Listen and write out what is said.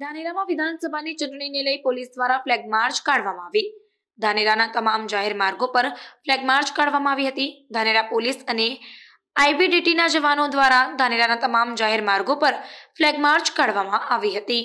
ધાનેરામાં વિધાનસભાની ચૂંટણીને લઈ પોલીસ દ્વારા ફ્લેગ માર્ચ કાઢવામાં આવી ધાનેરાના તમામ જાહેર માર્ગો પર ફ્લેગ માર્ચ કાઢવામાં આવી હતી ધાનેરા પોલીસ અને આઈબીડીટીના જવાનો દ્વારા ધાનેરાના તમામ જાહેર માર્ગો પર ફ્લેગ માર્ચ કાઢવામાં આવી હતી